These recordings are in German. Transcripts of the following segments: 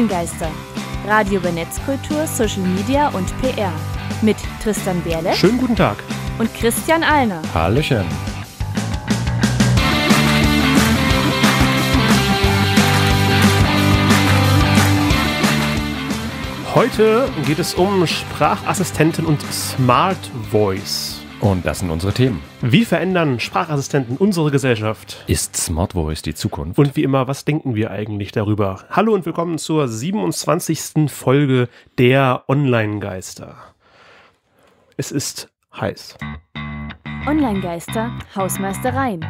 Kleingeister. Radio über Netzkultur, Social Media und PR. Mit Tristan Berle. Schönen guten Tag. Und Christian Alner. Hallöchen. Heute geht es um Sprachassistenten und Smart Voice. Und das sind unsere Themen. Wie verändern Sprachassistenten unsere Gesellschaft? Ist Smart Voice die Zukunft? Und wie immer, was denken wir eigentlich darüber? Hallo und willkommen zur 27. Folge der Online-Geister. Es ist heiß. Online-Geister, Hausmeistereien.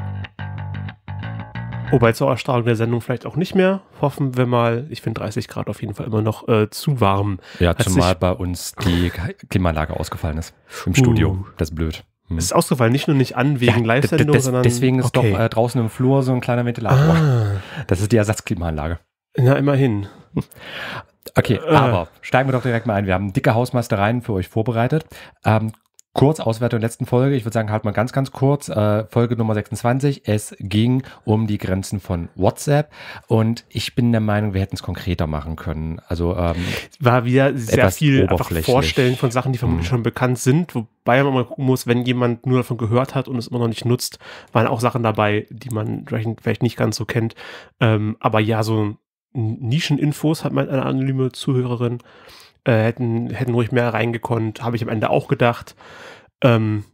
Wobei zur Erstrahlung der Sendung vielleicht auch nicht mehr. Hoffen wir mal. Ich finde 30 Grad auf jeden Fall immer noch äh, zu warm. Ja, Als zumal bei uns die Klimaanlage ausgefallen ist. Im uh. Studio. Das ist blöd. Hm. Es ist ausgefallen, nicht nur nicht an wegen ja, Live-Sendung, sondern. Deswegen ist okay. doch äh, draußen im Flur so ein kleiner Ventilator. Ah. Das ist die Ersatzklimaanlage. Na, immerhin. Okay, äh. aber steigen wir doch direkt mal ein. Wir haben dicke Hausmeistereien für euch vorbereitet. Ähm, Kurz Auswertung der letzten Folge. Ich würde sagen, halt mal ganz, ganz kurz. Äh, Folge Nummer 26. Es ging um die Grenzen von WhatsApp. Und ich bin der Meinung, wir hätten es konkreter machen können. Also ähm, war wieder sehr viel einfach Vorstellen von Sachen, die vermutlich hm. schon bekannt sind, wobei man mal gucken muss, wenn jemand nur davon gehört hat und es immer noch nicht nutzt, waren auch Sachen dabei, die man vielleicht nicht ganz so kennt. Ähm, aber ja, so Nischeninfos hat meine anonyme Zuhörerin äh, hätten, hätten ruhig mehr reingekonnt, habe ich am Ende auch gedacht. Ähm,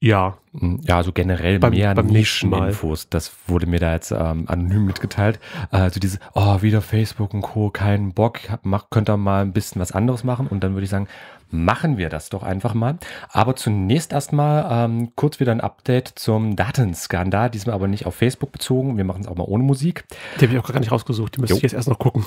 ja. Hm, ja, also generell beim, mehr beim Nischeninfos. Das wurde mir da jetzt ähm, anonym mitgeteilt. Also dieses, oh, wieder Facebook und Co., keinen Bock, mach, könnt ihr mal ein bisschen was anderes machen. Und dann würde ich sagen, machen wir das doch einfach mal. Aber zunächst erstmal ähm, kurz wieder ein Update zum Datenskandal, diesmal aber nicht auf Facebook bezogen. Wir machen es auch mal ohne Musik. Die habe ich auch gar nicht rausgesucht, die müsste ich jetzt erst noch gucken.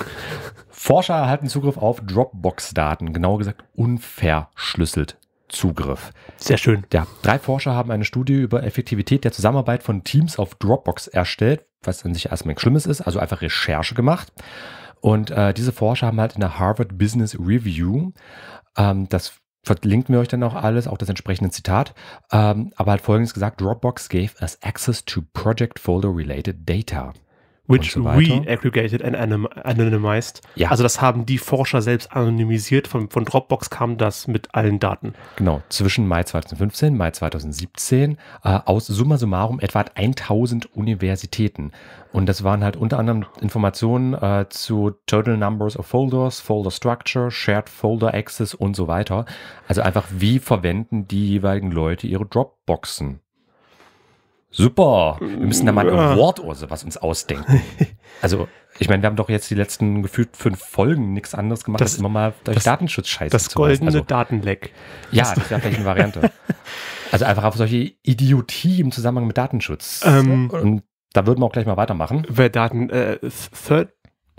Forscher erhalten Zugriff auf Dropbox-Daten, genauer gesagt unverschlüsselt. Zugriff. Sehr schön. Ja, drei Forscher haben eine Studie über Effektivität der Zusammenarbeit von Teams auf Dropbox erstellt, was an sich erstmal ein Schlimmes ist, also einfach Recherche gemacht. Und äh, diese Forscher haben halt in der Harvard Business Review ähm, das verlinken wir euch dann auch alles, auch das entsprechende Zitat. Ähm, aber hat folgendes gesagt: Dropbox gave us access to project folder related data. Which so we aggregated and anonymized. Ja. Also das haben die Forscher selbst anonymisiert. Von, von Dropbox kam das mit allen Daten. Genau, zwischen Mai 2015, Mai 2017 äh, aus summa summarum etwa 1000 Universitäten. Und das waren halt unter anderem Informationen äh, zu Total Numbers of Folders, Folder Structure, Shared Folder Access und so weiter. Also einfach, wie verwenden die jeweiligen Leute ihre Dropboxen? Super. Wir müssen da mal ein ja. Award oder sowas uns ausdenken. Also, ich meine, wir haben doch jetzt die letzten gefühlt fünf Folgen nichts anderes gemacht, das, als immer mal durch Datenschutz-Scheiße Das goldene also, Datenleck. Ja, das wäre vielleicht eine Variante. Also einfach auf solche Idiotie im Zusammenhang mit Datenschutz. Ähm, Und da würden wir auch gleich mal weitermachen. Wer Daten, äh, Third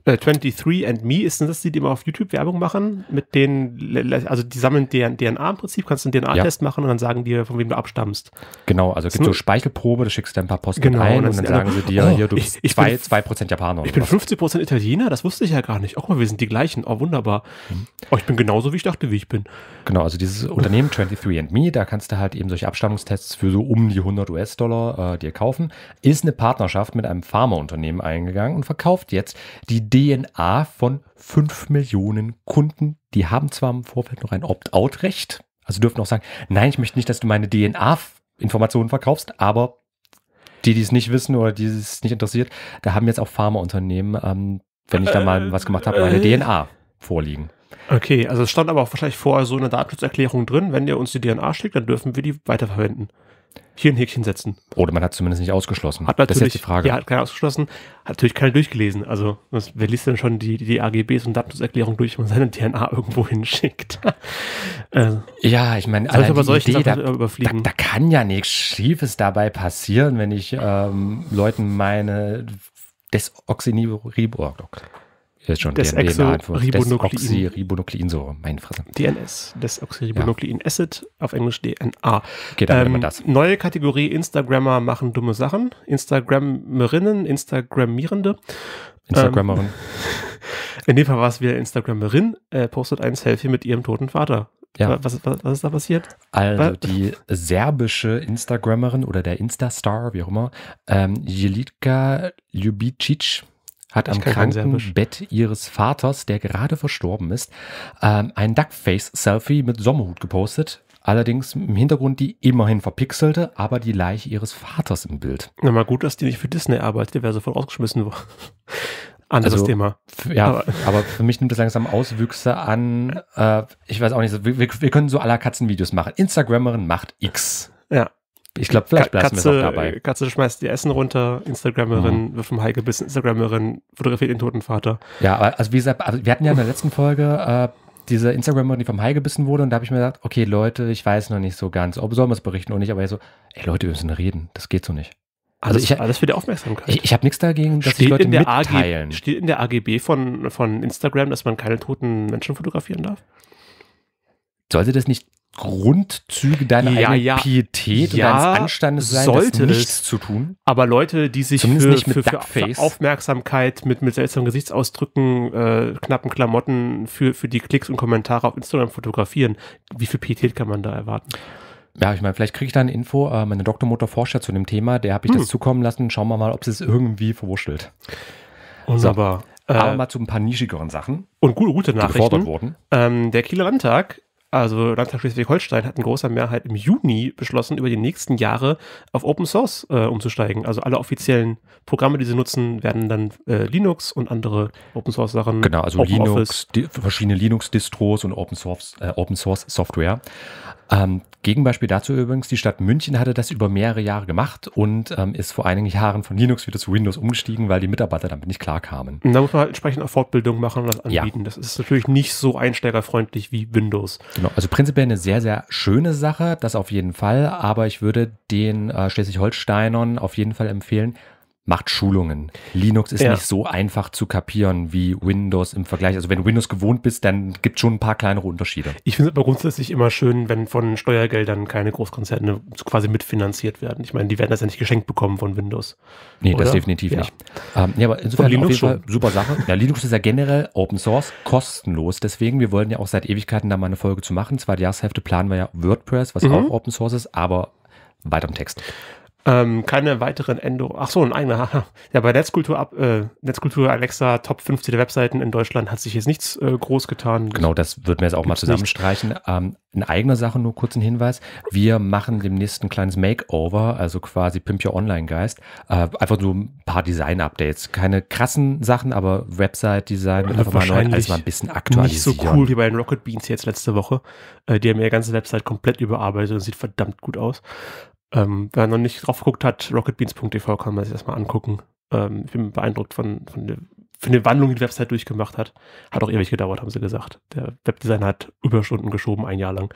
äh, 23andMe ist das, die, die immer auf YouTube Werbung machen? Mit denen, also die sammeln deren DNA im Prinzip, kannst du einen DNA-Test ja. machen und dann sagen dir, von wem du abstammst. Genau, also es gibt so Speichelprobe, du schickst dir ein paar Posten genau, ein und dann, und dann sagen sie dir, oh, hier, du bist ich, zwei, bin, 2% Japaner. Ich bin 50% Italiener, das wusste ich ja gar nicht. Oh, wir sind die gleichen, oh, wunderbar. Mhm. Oh, ich bin genauso, wie ich dachte, wie ich bin. Genau, also dieses Unternehmen 23andMe, da kannst du halt eben solche Abstammungstests für so um die 100 US-Dollar äh, dir kaufen, ist eine Partnerschaft mit einem Pharmaunternehmen eingegangen und verkauft jetzt die DNA DNA von 5 Millionen Kunden. Die haben zwar im Vorfeld noch ein Opt-out-Recht, also dürfen auch sagen, nein, ich möchte nicht, dass du meine DNA-Informationen verkaufst, aber die, die es nicht wissen oder die es nicht interessiert, da haben jetzt auch Pharmaunternehmen, ähm, wenn ich da mal was gemacht habe, meine DNA vorliegen. Okay, also es stand aber auch wahrscheinlich vorher so eine Datenschutzerklärung drin, wenn ihr uns die DNA schickt, dann dürfen wir die weiterverwenden hier ein Häkchen setzen. Oder man hat zumindest nicht ausgeschlossen. Hat natürlich, das ist jetzt die Frage. Ja, hat keiner ausgeschlossen, hat natürlich keiner durchgelesen. Also, was, wer liest denn schon die, die AGBs und Datenschutzerklärung durch, wenn man seine DNA irgendwo hinschickt? also, ja, ich meine, allein aber die Idee, da, überfliegen. Da, da, kann ja nichts Schiefes dabei passieren, wenn ich ähm, Leuten meine Desoxyniribor ist schon des Desoxyribonuklein. so, meine Fresse. DNS, Desoxyribonuklein ja. Acid, auf Englisch DNA. Geht ähm, immer das. Neue Kategorie Instagrammer machen dumme Sachen. Instagrammerinnen, Instagrammierende. Instagrammerin. Ähm, in dem Fall war es wieder Instagrammerin, äh, postet ein Selfie mit ihrem toten Vater. Ja. Was, was, was, ist da passiert? Also die serbische Instagrammerin oder der Instastar, wie auch immer, ähm, Jelika Ljubicic, hat am Krankenbett ihres Vaters, der gerade verstorben ist, ähm, ein Duckface-Selfie mit Sommerhut gepostet. Allerdings im Hintergrund die immerhin verpixelte, aber die Leiche ihres Vaters im Bild. Na mal gut, dass die nicht für Disney arbeitet, der wäre sofort ausgeschmissen worden. Anderes also, Thema. Ja, aber. aber. für mich nimmt das langsam Auswüchse an. Äh, ich weiß auch nicht, wir, wir können so aller Katzen Videos machen. Instagramerin macht X. Ja, ich glaube, vielleicht bleiben wir noch dabei. Äh, Katze schmeißt ihr Essen runter, Instagramerin mhm. wird vom Hai gebissen, Instagramerin fotografiert den toten Vater. Ja, also wie gesagt, also wir hatten ja in der letzten Folge äh, diese Instagramerin, die vom Hai gebissen wurde und da habe ich mir gedacht, okay Leute, ich weiß noch nicht so ganz, ob sollen wir es berichten oder nicht, aber ich so, ey Leute, wir müssen reden, das geht so nicht. Also alles, ich, alles für die Aufmerksamkeit. Ich, ich habe nichts dagegen, dass steht die Leute in der mitteilen. AG, steht in der AGB von, von Instagram, dass man keine toten Menschen fotografieren darf? Sollte das nicht Grundzüge deiner ja, ja. Pietät ja, und deines Anstandes sein, sollte das nichts es. zu tun. Aber Leute, die sich für, nicht mit für, für, Aufmerksamkeit, mit, mit seltsamen Gesichtsausdrücken, äh, knappen Klamotten, für, für die Klicks und Kommentare auf Instagram fotografieren, wie viel Pietät kann man da erwarten? Ja, ich meine, vielleicht kriege ich da eine Info. Äh, meine Doktormutter forscht ja zu dem Thema, der habe ich hm. das zukommen lassen. Schauen wir mal, ob sie es irgendwie verwurschtelt. Wunderbar. So. Aber äh, mal zu ein paar nischigeren Sachen. Und gute, gute Nachrichten. Wurden. Ähm, der Kieler Landtag also Landtag Schleswig-Holstein hat in großer Mehrheit im Juni beschlossen, über die nächsten Jahre auf Open Source äh, umzusteigen. Also alle offiziellen Programme, die sie nutzen, werden dann äh, Linux und andere Open Source Sachen. Genau, also Open Linux, verschiedene Linux-Distros und Open Source, äh, Open Source Software. Ähm, Gegenbeispiel dazu übrigens, die Stadt München hatte das über mehrere Jahre gemacht und ähm, ist vor einigen Jahren von Linux wieder zu Windows umgestiegen, weil die Mitarbeiter damit nicht klarkamen. Da muss man halt entsprechend auch Fortbildung machen und das anbieten. Ja. Das ist natürlich nicht so einsteigerfreundlich wie Windows. Genau, also prinzipiell eine sehr, sehr schöne Sache, das auf jeden Fall, aber ich würde den äh, Schleswig-Holsteinern auf jeden Fall empfehlen, macht Schulungen. Linux ist ja. nicht so einfach zu kapieren wie Windows im Vergleich. Also wenn du Windows gewohnt bist, dann gibt es schon ein paar kleinere Unterschiede. Ich finde es aber grundsätzlich immer schön, wenn von Steuergeldern keine Großkonzerne quasi mitfinanziert werden. Ich meine, die werden das ja nicht geschenkt bekommen von Windows. Nee, oder? das definitiv ja. nicht. Ähm, ja, aber insofern Linux auf jeden Fall super Sache. Ja, Linux ist ja generell Open Source, kostenlos. Deswegen, wir wollen ja auch seit Ewigkeiten da mal eine Folge zu machen. Zweite Jahreshälfte planen wir ja WordPress, was mhm. auch Open Source ist, aber weiter im Text. Ähm, keine weiteren Änderungen. Ach so, ein eigener. Ja, bei Netzkultur, ab, äh, Netzkultur Alexa Top 50 der Webseiten in Deutschland hat sich jetzt nichts äh, groß getan. Genau, das würden wir jetzt auch Gibt's mal zusammenstreichen. Ähm, eine eigene Sache, nur kurz ein Hinweis. Wir machen demnächst ein kleines Makeover, also quasi Pimp Your Online Geist. Äh, einfach nur ein paar Design-Updates. Keine krassen Sachen, aber Website-Design wird äh, einfach mal neu, also mal ein bisschen aktualisieren. Nicht so cool wie bei den Rocket Beans jetzt letzte Woche. Äh, die haben ihre ganze Website komplett überarbeitet und sieht verdammt gut aus. Ähm, wer noch nicht drauf geguckt hat, rocketbeans.tv kann man sich das mal angucken. Ähm, ich bin beeindruckt von, von, der, von der Wandlung, die die Website durchgemacht hat. Hat auch ewig gedauert, haben sie gesagt. Der Webdesigner hat Überstunden geschoben, ein Jahr lang.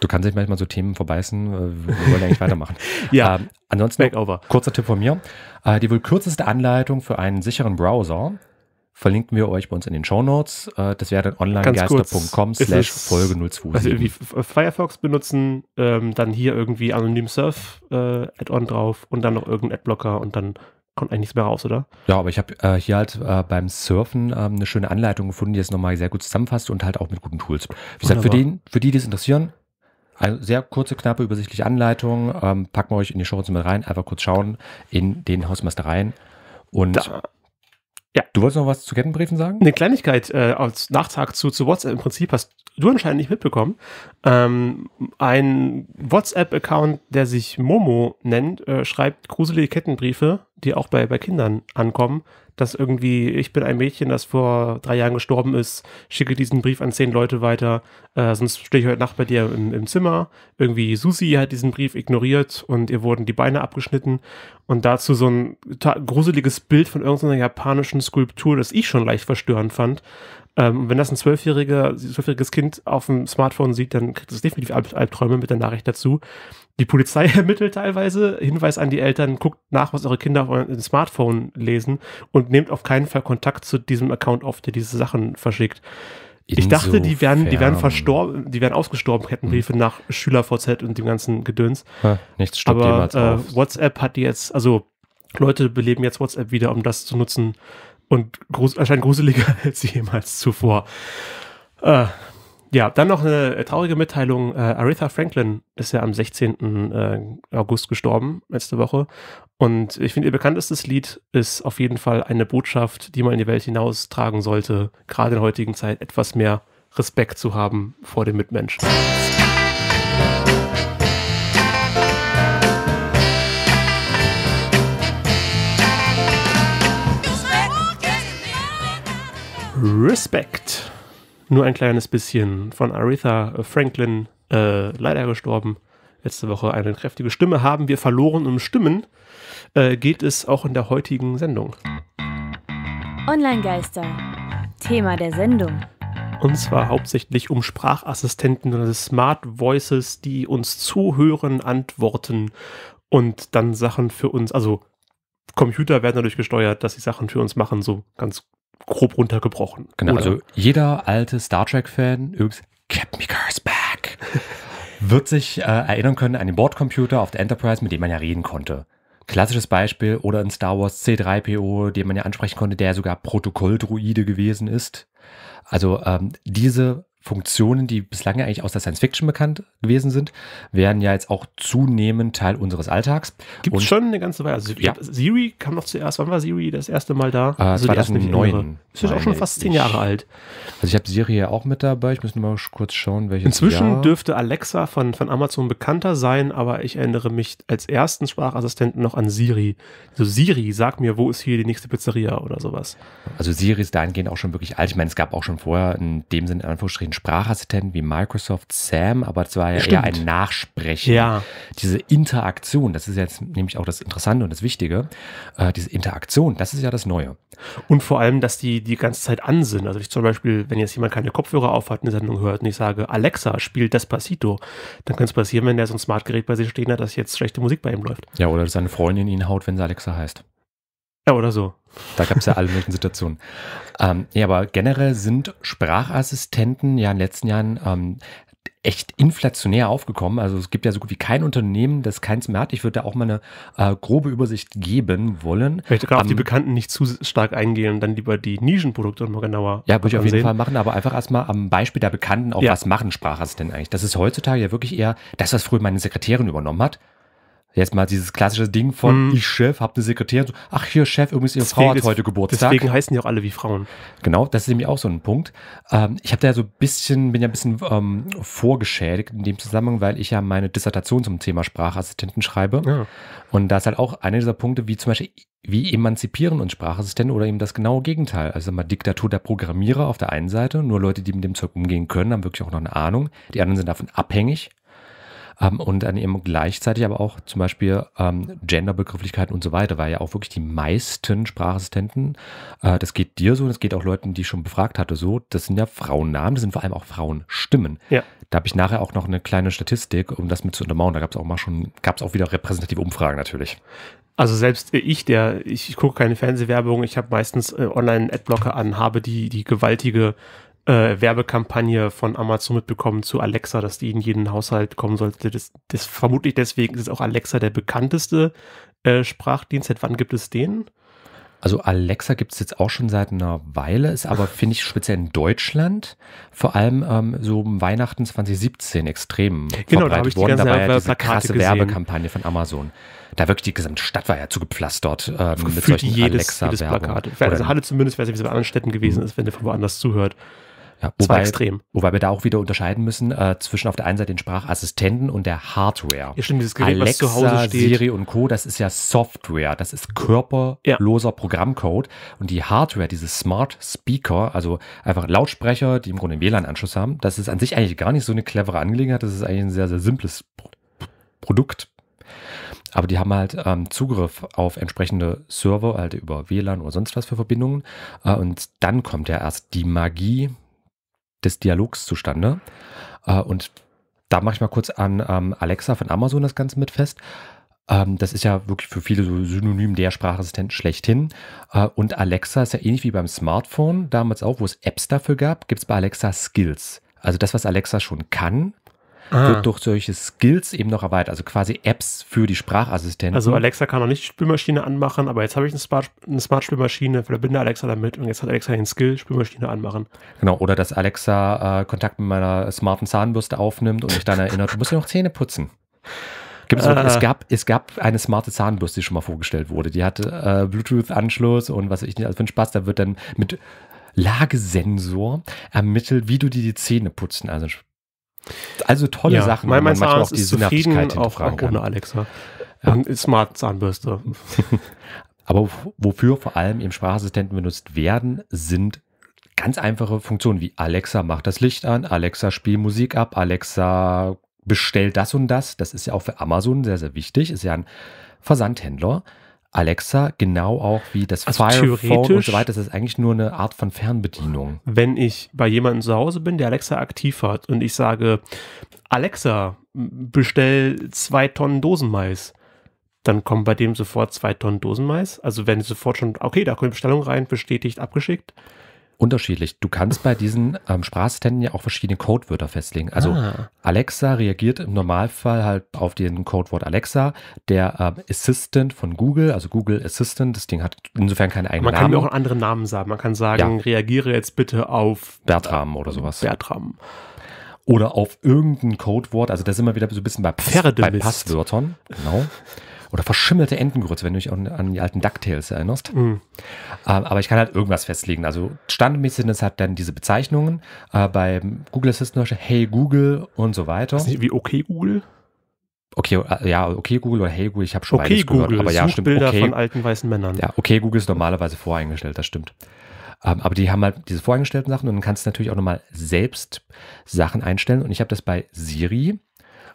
Du kannst dich manchmal so Themen verbeißen. Äh, wir wollen eigentlich weitermachen. ja. Ähm, ansonsten, Makeover. kurzer Tipp von mir. Äh, die wohl kürzeste Anleitung für einen sicheren Browser verlinken wir euch bei uns in den Show Notes. Äh, das wäre dann onlinegeister.com slash Folge 027. Also irgendwie Firefox benutzen, ähm, dann hier irgendwie anonym Surf äh, Add-on drauf und dann noch irgendeinen Adblocker und dann kommt eigentlich nichts mehr raus, oder? Ja, aber ich habe äh, hier halt äh, beim Surfen ähm, eine schöne Anleitung gefunden, die es nochmal sehr gut zusammenfasst und halt auch mit guten Tools. Wie gesagt, für, den, für die, die es interessieren, eine sehr kurze, knappe, übersichtliche Anleitung. Ähm, packen wir euch in die Show Notes mit rein. Einfach kurz schauen in den Hausmeistereien. Und da, ja. Du wolltest noch was zu Kettenbriefen sagen? Eine Kleinigkeit äh, als Nachtrag zu, zu WhatsApp im Prinzip hast du anscheinend nicht mitbekommen. Ähm, ein WhatsApp-Account, der sich Momo nennt, äh, schreibt gruselige Kettenbriefe, die auch bei, bei Kindern ankommen dass irgendwie, ich bin ein Mädchen, das vor drei Jahren gestorben ist, schicke diesen Brief an zehn Leute weiter, äh, sonst stehe ich heute Nacht bei dir im, im, Zimmer. Irgendwie Susi hat diesen Brief ignoriert und ihr wurden die Beine abgeschnitten. Und dazu so ein gruseliges Bild von irgendeiner japanischen Skulptur, das ich schon leicht verstörend fand. Ähm, wenn das ein zwölfjähriges Kind auf dem Smartphone sieht, dann kriegt es definitiv Albträume mit der Nachricht dazu. Die Polizei ermittelt teilweise. Hinweis an die Eltern, guckt nach, was eure Kinder auf eurem Smartphone lesen und nehmt auf keinen Fall Kontakt zu diesem Account auf, der diese Sachen verschickt. Ich dachte, die wären, die wären verstorben, die wären ausgestorben, Kettenbriefe hm. nach SchülerVZ und dem ganzen Gedöns. Ha, nichts stoppt Aber äh, WhatsApp hat die jetzt, also Leute beleben jetzt WhatsApp wieder, um das zu nutzen und grus anscheinend gruseliger als jemals zuvor. Äh, ja, dann noch eine traurige Mitteilung. Äh, Aretha Franklin ist ja am 16. Äh, August gestorben, letzte Woche. Und ich finde, ihr bekanntestes Lied ist auf jeden Fall eine Botschaft, die man in die Welt hinaustragen sollte, gerade in der heutigen Zeit etwas mehr Respekt zu haben vor dem Mitmenschen. Respekt nur ein kleines bisschen von Aretha Franklin, äh, leider gestorben. Letzte Woche eine kräftige Stimme haben wir verloren. Um Stimmen äh, geht es auch in der heutigen Sendung. Online-Geister, Thema der Sendung. Und zwar hauptsächlich um Sprachassistenten oder Smart Voices, die uns zuhören, antworten und dann Sachen für uns, also Computer werden dadurch gesteuert, dass sie Sachen für uns machen, so ganz grob runtergebrochen. Genau, oder? also jeder alte Star Trek-Fan, übrigens, Captain Picard's back, wird sich äh, erinnern können an den Bordcomputer auf der Enterprise, mit dem man ja reden konnte. Klassisches Beispiel oder in Star Wars C3PO, den man ja ansprechen konnte, der sogar Protokolldruide gewesen ist. Also ähm, diese Funktionen, die bislang ja eigentlich aus der Science Fiction bekannt gewesen sind, werden ja jetzt auch zunehmend Teil unseres Alltags. Gibt es schon eine ganze Weile. Also, ja. Siri kam noch zuerst. Wann war Siri das erste Mal da? Äh, also 2009. Ist auch schon fast zehn Jahre alt. Also ich habe Siri ja auch mit dabei. Ich muss mal kurz schauen, welches Inzwischen Jahr. dürfte Alexa von, von Amazon bekannter sein, aber ich erinnere mich als ersten Sprachassistenten noch an Siri. So also Siri, sag mir, wo ist hier die nächste Pizzeria oder sowas. Also Siri ist dahingehend auch schon wirklich alt. Ich meine, es gab auch schon vorher in dem Sinne in Anführungsstrichen einen Sprachassistenten wie Microsoft Sam, aber es war ja Stimmt. eher ein Nachsprechen. Ja. Diese Interaktion, das ist jetzt nämlich auch das Interessante und das Wichtige, äh, diese Interaktion, das ist ja das Neue. Und vor allem, dass die die ganze Zeit an sind. Also ich zum Beispiel, wenn jetzt jemand keine Kopfhörer aufhat, eine Sendung hört und ich sage, Alexa, spielt Despacito, dann kann es passieren, wenn der so ein Smartgerät bei sich stehen hat, dass jetzt schlechte Musik bei ihm läuft. Ja, oder dass seine Freundin ihn haut, wenn sie Alexa heißt. Ja, oder so. Da gab es ja alle möglichen Situationen. Ähm, ja, aber generell sind Sprachassistenten ja in den letzten Jahren ähm, echt inflationär aufgekommen. Also es gibt ja so gut wie kein Unternehmen, das keins mehr hat. Ich würde da auch mal eine äh, grobe Übersicht geben wollen. Vielleicht gerade um, auf die ähm, Bekannten nicht zu stark eingehen und dann lieber die Nischenprodukte nochmal genauer. Ja, würde ich auf jeden sehen. Fall machen, aber einfach erstmal am Beispiel der Bekannten auch, ja. was machen Sprachassistenten eigentlich? Das ist heutzutage ja wirklich eher das, was früher meine Sekretärin übernommen hat. Jetzt mal dieses klassische Ding von hm. ich Chef, hab eine Sekretärin, so, ach hier Chef, übrigens ihre deswegen, Frau hat heute Geburtstag. Deswegen heißen die auch alle wie Frauen. Genau, das ist nämlich auch so ein Punkt. Ähm, ich habe da so ein bisschen, bin ja ein bisschen ähm, vorgeschädigt in dem Zusammenhang, weil ich ja meine Dissertation zum Thema Sprachassistenten schreibe. Ja. Und da ist halt auch einer dieser Punkte, wie zum Beispiel, wie emanzipieren uns Sprachassistenten oder eben das genaue Gegenteil. Also mal Diktatur der Programmierer auf der einen Seite, nur Leute, die mit dem Zeug umgehen können, haben wirklich auch noch eine Ahnung. Die anderen sind davon abhängig ähm, und dann eben gleichzeitig aber auch zum Beispiel ähm, Genderbegrifflichkeiten und so weiter, weil ja auch wirklich die meisten Sprachassistenten, äh, das geht dir so, das geht auch Leuten, die ich schon befragt hatte, so, das sind ja Frauennamen, das sind vor allem auch Frauenstimmen. Ja. Da habe ich nachher auch noch eine kleine Statistik, um das mit zu untermauern. Da gab es auch mal schon, gab es auch wieder repräsentative Umfragen natürlich. Also selbst ich, der, ich, ich gucke keine Fernsehwerbung, ich habe meistens äh, online Adblocker an, habe die, die gewaltige äh, Werbekampagne von Amazon mitbekommen zu Alexa, dass die in jeden Haushalt kommen sollte. Das, das vermutlich deswegen ist auch Alexa der bekannteste äh, Sprachdienst. Seit wann gibt es den? Also Alexa gibt es jetzt auch schon seit einer Weile, ist aber, finde ich, speziell in Deutschland, vor allem ähm, so um Weihnachten 2017 extrem genau, verbreitet da worden. Da war ja diese krasse gesehen. Werbekampagne von Amazon. Da wirklich die gesamte Stadt war ja zugepflastert ähm, mit solchen jedes, alexa jedes Plakat. Also Halle zumindest, ich weiß nicht, wie es bei anderen Städten gewesen mhm. ist, wenn ihr von woanders zuhört. Ja, wobei, extrem. Wobei wir da auch wieder unterscheiden müssen äh, zwischen auf der einen Seite den Sprachassistenten und der Hardware. Ja, stimmt, dieses Gerät, Alexa, was zu Hause steht. Siri und Co., das ist ja Software, das ist körperloser ja. Programmcode. Und die Hardware, diese Smart Speaker, also einfach Lautsprecher, die im Grunde einen WLAN-Anschluss haben, das ist an sich eigentlich gar nicht so eine clevere Angelegenheit. Das ist eigentlich ein sehr, sehr simples Pro Produkt. Aber die haben halt ähm, Zugriff auf entsprechende Server, halt über WLAN oder sonst was für Verbindungen. Äh, und dann kommt ja erst die Magie, des Dialogs zustande. Äh, und da mache ich mal kurz an ähm, Alexa von Amazon das Ganze mit fest. Ähm, das ist ja wirklich für viele so synonym der Sprachassistent schlechthin. Äh, und Alexa ist ja ähnlich wie beim Smartphone, damals auch, wo es Apps dafür gab, gibt es bei Alexa Skills. Also das, was Alexa schon kann, ah. wird durch solche Skills eben noch erweitert, also quasi Apps für die Sprachassistenten. Also Alexa kann noch nicht Spülmaschine anmachen, aber jetzt habe ich eine Smart, Spülmaschine, verbinde Alexa damit und jetzt hat Alexa den Skill Spülmaschine anmachen. Genau, oder dass Alexa äh, Kontakt mit meiner smarten Zahnbürste aufnimmt und mich dann erinnert, du musst ja noch Zähne putzen. Gibt's ah. es, äh. gab, es gab eine smarte Zahnbürste, die schon mal vorgestellt wurde. Die hatte äh, Bluetooth-Anschluss und was ich nicht, also für den Spaß, da wird dann mit Lagesensor ermittelt, wie du dir die Zähne putzen. Also also tolle ja, Sachen. Mein, mein manchmal Zahnarzt auch die ist zufrieden, auch, auch ohne Alexa. Ja. Und Smart Zahnbürste. Aber wofür vor allem eben Sprachassistenten benutzt werden, sind ganz einfache Funktionen wie Alexa macht das Licht an, Alexa spielt Musik ab, Alexa bestellt das und das. Das ist ja auch für Amazon sehr, sehr wichtig. Ist ja ein Versandhändler. Alexa, genau auch wie das also Firephone und so weiter, das ist eigentlich nur eine Art von Fernbedienung. Wenn ich bei jemandem zu Hause bin, der Alexa aktiv hat und ich sage, Alexa, bestell zwei Tonnen Dosenmais, dann kommen bei dem sofort zwei Tonnen Dosenmais. Also wenn sofort schon, okay, da kommt die Bestellung rein, bestätigt, abgeschickt unterschiedlich. Du kannst bei diesen ähm, Sprachassistenten ja auch verschiedene Codewörter festlegen. Also ah. Alexa reagiert im Normalfall halt auf den Codewort Alexa. Der ähm, Assistant von Google, also Google Assistant, das Ding hat insofern keine eigenen Namen. Man kann mir auch einen anderen Namen sagen. Man kann sagen, ja. reagiere jetzt bitte auf Bertram oder sowas. Bertram. Oder auf irgendein Codewort. Also da sind wir wieder so ein bisschen bei, Pass bei Passwörtern. Genau oder verschimmelte Entengrütze, wenn du dich an, an die alten DuckTales erinnerst. Mhm. Äh, aber ich kann halt irgendwas festlegen. Also standardmäßig sind es halt dann diese Bezeichnungen äh, beim Google Assistant, Hey Google und so weiter. Ist nicht wie okay Google? Okay, äh, ja, okay Google oder hey Google, ich habe schon okay, Google, gehört, aber ja, stimmt. Bilder okay, von alten weißen Männern. Ja, okay Google ist normalerweise voreingestellt, das stimmt. Ähm, aber die haben halt diese voreingestellten Sachen und dann kannst du natürlich auch nochmal selbst Sachen einstellen. Und ich habe das bei Siri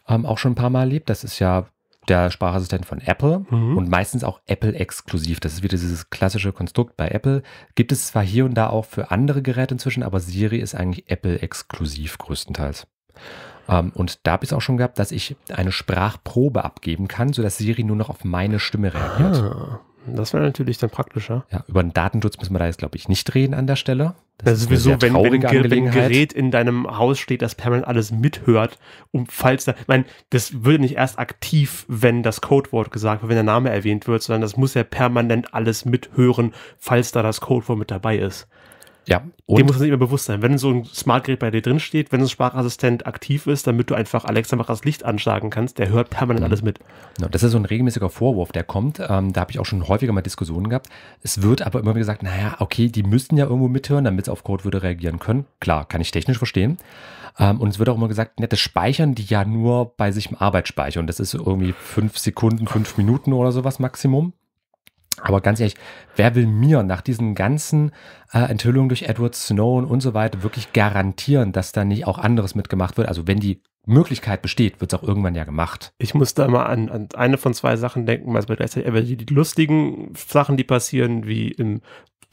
ähm, auch schon ein paar Mal erlebt. Das ist ja der Sprachassistent von Apple mhm. und meistens auch Apple-exklusiv. Das ist wieder dieses klassische Konstrukt bei Apple. Gibt es zwar hier und da auch für andere Geräte inzwischen, aber Siri ist eigentlich Apple-exklusiv größtenteils. Um, ähm, und da habe ich es auch schon gehabt, dass ich eine Sprachprobe abgeben kann, sodass Siri nur noch auf meine Stimme reagiert. Ah. Das wäre natürlich dann praktischer. Ja, über den Datenschutz müssen wir da jetzt, glaube ich, nicht reden an der Stelle. Das, das ist sowieso, wenn, wenn, ein Gerät in deinem Haus steht, das permanent alles mithört, um falls da, ich meine, das würde nicht erst aktiv, wenn das Codewort gesagt wird, wenn der Name erwähnt wird, sondern das muss ja permanent alles mithören, falls da das Codewort mit dabei ist. Ja. Und? Dem muss man sich immer bewusst sein. Wenn so ein Smart-Gerät bei dir drin steht, wenn ein Sprachassistent aktiv ist, damit du einfach Alexa mach das Licht anschlagen kannst, der hört permanent mhm. alles mit. Genau, das ist so ein regelmäßiger Vorwurf, der kommt. Ähm, da habe ich auch schon häufiger mal Diskussionen gehabt. Es wird aber immer gesagt, naja, okay, die müssten ja irgendwo mithören, damit sie auf Code würde reagieren können. Klar, kann ich technisch verstehen. Ähm, und es wird auch immer gesagt, ne, das speichern die ja nur bei sich im Arbeitsspeicher. Und das ist irgendwie fünf Sekunden, fünf Minuten oder sowas Maximum. Aber ganz ehrlich, wer will mir nach diesen ganzen äh, Enthüllungen durch Edward Snowden und so weiter wirklich garantieren, dass da nicht auch anderes mitgemacht wird? Also wenn die Möglichkeit besteht, wird es auch irgendwann ja gemacht. Ich muss da mal an, an eine von zwei Sachen denken, weil es also gleichzeitig die lustigen Sachen, die passieren, wie im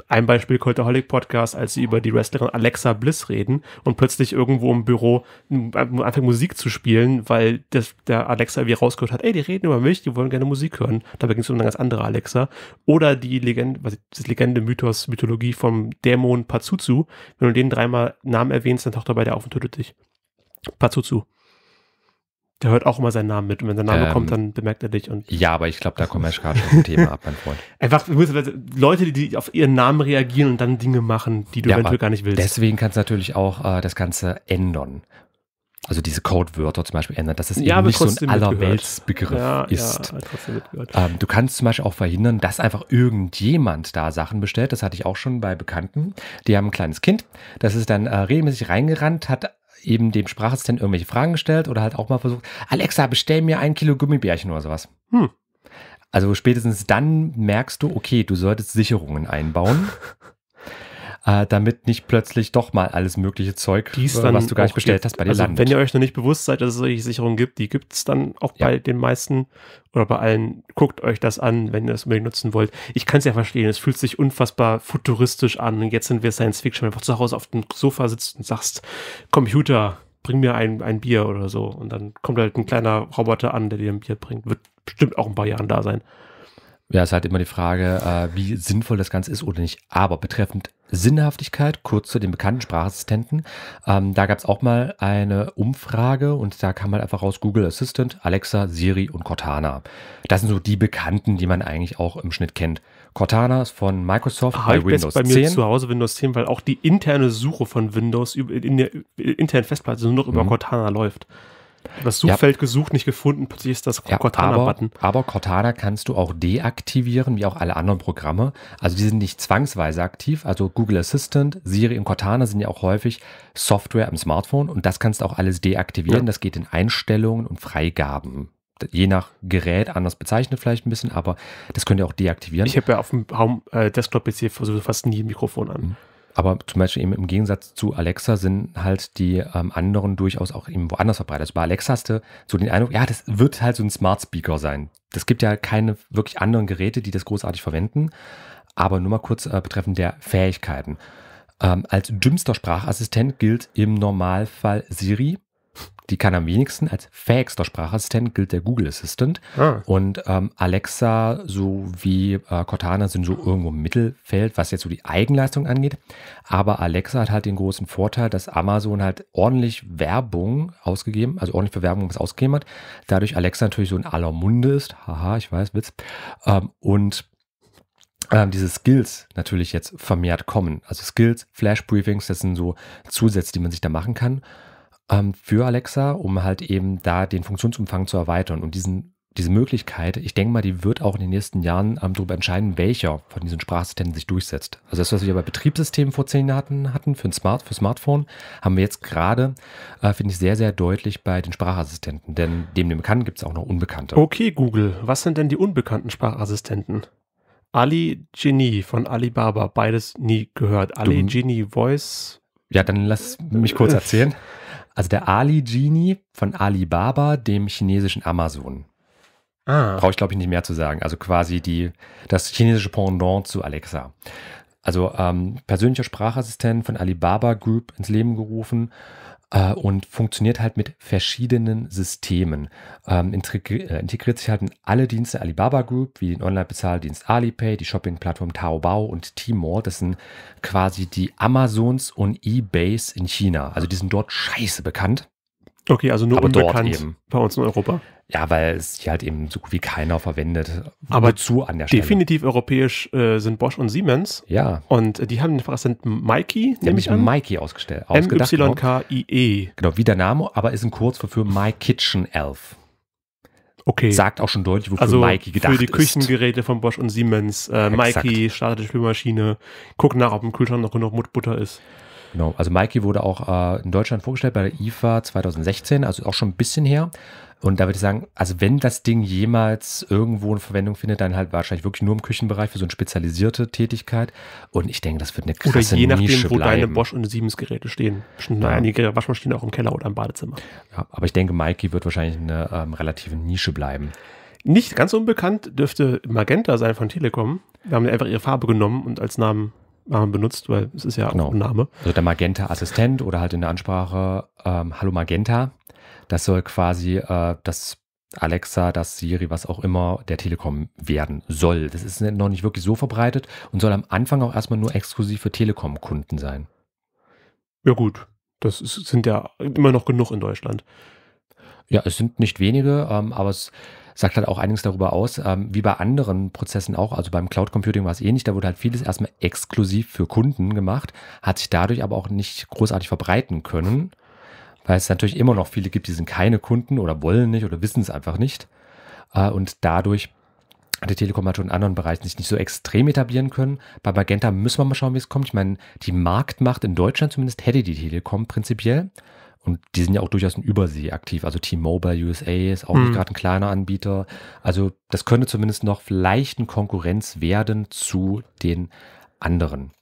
ein Beispiel Cultaholic Podcast, als sie über die Wrestlerin Alexa Bliss reden und plötzlich irgendwo im Büro anfängt Musik zu spielen, weil das, der Alexa wie rausgehört hat, ey, die reden über mich, die wollen gerne Musik hören. Dabei ging es um eine ganz andere Alexa. Oder die Legende, was ist Legende, Mythos, Mythologie vom Dämon Pazuzu. Wenn du den dreimal Namen erwähnst, dann taucht er bei dir auf und tötet dich. Pazuzu. Er hört auch immer seinen Namen mit. Und wenn sein Name ähm, kommt, dann bemerkt er dich. Und ja, aber ich glaube, da kommen wir gerade schon vom Thema ab, mein Freund. Einfach also, Leute, die, die auf ihren Namen reagieren und dann Dinge machen, die du ja, eventuell gar nicht willst. Deswegen kannst du natürlich auch äh, das Ganze ändern. Also diese Codewörter zum Beispiel ändern, dass es ja, eben nicht so ein Allerweltsbegriff ja, ist. Ja, ähm, du kannst zum Beispiel auch verhindern, dass einfach irgendjemand da Sachen bestellt. Das hatte ich auch schon bei Bekannten. Die haben ein kleines Kind, das ist dann äh, regelmäßig reingerannt, hat eben dem Sprachassistenten irgendwelche Fragen gestellt oder halt auch mal versucht, Alexa, bestell mir ein Kilo Gummibärchen oder sowas. Hm. Also spätestens dann merkst du, okay, du solltest Sicherungen einbauen. äh, damit nicht plötzlich doch mal alles mögliche Zeug, Dies äh, dann was du gar nicht bestellt gibt, hast, bei dir also landet. Wenn ihr euch noch nicht bewusst seid, dass es solche Sicherungen gibt, die gibt es dann auch ja. bei den meisten oder bei allen. Guckt euch das an, wenn ihr es unbedingt nutzen wollt. Ich kann es ja verstehen, es fühlt sich unfassbar futuristisch an und jetzt sind wir Science Fiction, wenn einfach zu Hause auf dem Sofa sitzt und sagst, Computer, bring mir ein, ein Bier oder so. Und dann kommt halt ein kleiner Roboter an, der dir ein Bier bringt. Wird bestimmt auch ein paar Jahren da sein. Ja, ist halt immer die Frage, äh, wie sinnvoll das Ganze ist oder nicht. Aber betreffend Sinnhaftigkeit, kurz zu den bekannten Sprachassistenten. Ähm, da gab es auch mal eine Umfrage und da kam halt einfach raus Google Assistant, Alexa, Siri und Cortana. Das sind so die bekannten, die man eigentlich auch im Schnitt kennt. Cortana ist von Microsoft ah, bei halt Windows bei mir 10. zu Hause Windows 10, weil auch die interne Suche von Windows in der äh, internen Festplatte nur noch mhm. über Cortana läuft. Das Suchfeld ja. gesucht, nicht gefunden, plötzlich ist das Cortana-Button. Ja, aber, aber, Cortana kannst du auch deaktivieren, wie auch alle anderen Programme. Also die sind nicht zwangsweise aktiv. Also Google Assistant, Siri und Cortana sind ja auch häufig Software am Smartphone und das kannst du auch alles deaktivieren. Ja. Das geht in Einstellungen und Freigaben je nach Gerät anders bezeichnet vielleicht ein bisschen, aber das könnt ihr auch deaktivieren. Ich habe ja auf dem Home, äh, Desktop-PC fast nie ein Mikrofon an. Mhm. Aber zum Beispiel eben im Gegensatz zu Alexa sind halt die ähm, anderen durchaus auch eben woanders verbreitet. Also bei Alexa hast du so den Eindruck, ja, das wird halt so ein Smart Speaker sein. Das gibt ja keine wirklich anderen Geräte, die das großartig verwenden. Aber nur mal kurz äh, betreffend der Fähigkeiten. Ähm, als dümmster Sprachassistent gilt im Normalfall Siri. Die kann am wenigsten. Als fähigster Sprachassistent gilt der Google Assistant. Ah. Und ähm, Alexa sowie äh, Cortana sind so irgendwo im Mittelfeld, was jetzt so die Eigenleistung angeht. Aber Alexa hat halt den großen Vorteil, dass Amazon halt ordentlich Werbung ausgegeben, also ordentlich für Werbung was ausgegeben hat. Dadurch Alexa natürlich so in aller Munde ist. Haha, ich weiß, Witz. Ähm, und ähm, diese Skills natürlich jetzt vermehrt kommen. Also Skills, Flash-Briefings, das sind so Zusätze, die man sich da machen kann ähm, für Alexa, um halt eben da den Funktionsumfang zu erweitern und diesen, diese Möglichkeit, ich denke mal, die wird auch in den nächsten Jahren ähm, darüber entscheiden, welcher von diesen Sprachassistenten sich durchsetzt. Also das, was wir bei Betriebssystemen vor zehn Jahren hatten, für, ein Smart, für Smartphone, haben wir jetzt gerade, äh, finde ich, sehr, sehr deutlich bei den Sprachassistenten. Denn neben dem Bekannten gibt es auch noch Unbekannte. Okay, Google, was sind denn die unbekannten Sprachassistenten? Ali Genie von Alibaba, beides nie gehört. Ali Genie Voice. Ja, dann lass mich kurz erzählen. Also der ah. Ali Genie von Alibaba, dem chinesischen Amazon. Ah. Brauche ich, glaube ich, nicht mehr zu sagen. Also quasi die, das chinesische Pendant zu Alexa. Also ähm, persönlicher Sprachassistent von Alibaba Group ins Leben gerufen äh, und funktioniert halt mit verschiedenen Systemen. Ähm, integri äh, integriert sich halt in alle Dienste Alibaba Group, wie den Online-Bezahldienst Alipay, die Shopping-Plattform Taobao und Tmall. Das sind quasi die Amazons und Ebays in China. Also die sind dort scheiße bekannt. Okay, also nur aber unbekannt eben. bei uns in Europa. Ja, weil es hier halt eben so gut wie keiner verwendet. Aber zu an der Stelle. Definitiv europäisch äh, sind Bosch und Siemens. Ja. Und äh, die haben den Fachstand Mikey, nämlich Mikey ausgestellt. Genau. M-Y-K-I-E. Genau, wie der Name, aber ist ein Kurzwort für My Kitchen Elf. Okay. Sagt auch schon deutlich, wofür also Mikey gedacht ist. Für die Küchengeräte ist. von Bosch und Siemens. Äh, Mikey startet die Spülmaschine, guckt nach, ob im Kühlschrank noch genug Butter ist. Genau, also Mikey wurde auch äh, in Deutschland vorgestellt bei der IFA 2016, also auch schon ein bisschen her. Und da würde ich sagen, also wenn das Ding jemals irgendwo eine Verwendung findet, dann halt wahrscheinlich wirklich nur im Küchenbereich für so eine spezialisierte Tätigkeit. Und ich denke, das wird eine krasse Oder je nachdem, Nische wo bleiben. deine Bosch und Siemens Geräte stehen. Bestimmt ja. einige Waschmaschinen auch im Keller oder im Badezimmer. Ja, aber ich denke, Mikey wird wahrscheinlich eine ähm, relative Nische bleiben. Nicht ganz unbekannt dürfte Magenta sein von Telekom. Wir haben einfach ihre Farbe genommen und als Namen äh, benutzt, weil es ist ja genau. auch ein Name. Also der Magenta-Assistent oder halt in der Ansprache ähm, Hallo Magenta. Das soll quasi äh, das Alexa, das Siri, was auch immer der Telekom werden soll. Das ist ne, noch nicht wirklich so verbreitet und soll am Anfang auch erstmal nur exklusiv für Telekom-Kunden sein. Ja gut, das ist, sind ja immer noch genug in Deutschland. Ja, es sind nicht wenige, ähm, aber es sagt halt auch einiges darüber aus, ähm, wie bei anderen Prozessen auch. Also beim Cloud Computing war es eh ähnlich, da wurde halt vieles erstmal exklusiv für Kunden gemacht, hat sich dadurch aber auch nicht großartig verbreiten können, weil es natürlich immer noch viele gibt, die sind keine Kunden oder wollen nicht oder wissen es einfach nicht. Äh, und dadurch hat die Telekom halt schon in anderen Bereichen sich nicht so extrem etablieren können. Bei Magenta müssen wir mal schauen, wie es kommt. Ich meine, die Marktmacht in Deutschland zumindest hätte die Telekom prinzipiell. Und die sind ja auch durchaus in Übersee aktiv. Also T-Mobile USA ist auch mhm. nicht hm. gerade ein kleiner Anbieter. Also das könnte zumindest noch vielleicht eine Konkurrenz werden zu den anderen.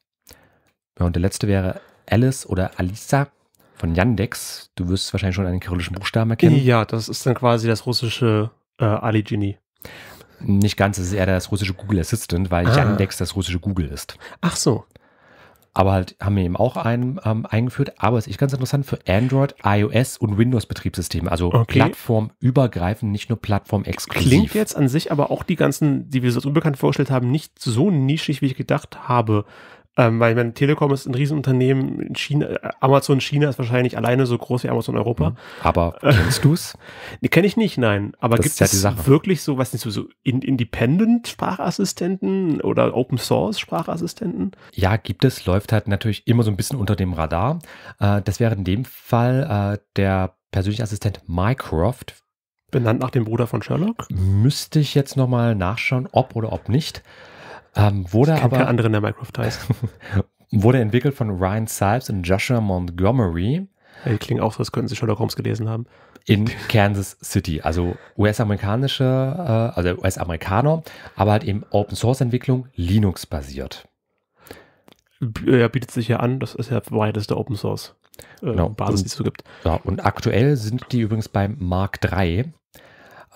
Ja, und der letzte wäre Alice oder Alisa von Yandex. Du wirst wahrscheinlich schon einen kyrillischen Buchstaben erkennen. Ja, das ist dann quasi das russische äh, Ali Genie. Nicht ganz, es ist eher das russische Google Assistant, weil ah. Yandex das russische Google ist. Ach so aber halt haben wir eben auch ah. einen ähm, eingeführt. Aber es ist ganz interessant für Android, iOS und Windows-Betriebssysteme, also okay. plattformübergreifend, nicht nur plattformexklusiv. Klingt jetzt an sich aber auch die ganzen, die wir so unbekannt vorgestellt haben, nicht so nischig, wie ich gedacht habe. Ähm, weil ich meine, Telekom ist ein Riesenunternehmen. China, äh, Amazon China ist wahrscheinlich alleine so groß wie Amazon Europa. Mhm. Aber äh, kennst du es? Nee, kenne ich nicht, nein. Aber das gibt ja es wirklich so, was nicht, so, so Independent-Sprachassistenten oder Open Source-Sprachassistenten? Ja, gibt es, läuft halt natürlich immer so ein bisschen unter dem Radar. Äh, das wäre in dem Fall äh, der persönliche Assistent Mycroft. Benannt nach dem Bruder von Sherlock? Müsste ich jetzt nochmal nachschauen, ob oder ob nicht. Ähm, wurde ich aber keinen anderen, der Minecraft heißt. wurde entwickelt von Ryan Sipes und Joshua Montgomery. Ja, klingt auch so, als könnten sie Sherlock Holmes gelesen haben. In Kansas City, also US-amerikanische, äh, also US-Amerikaner, aber halt eben Open-Source-Entwicklung, Linux-basiert. Äh, ja, bietet sich ja an, das ist ja beides der Open-Source. Äh, genau. Basis, die es so gibt. Ja, und aktuell sind die übrigens beim Mark 3,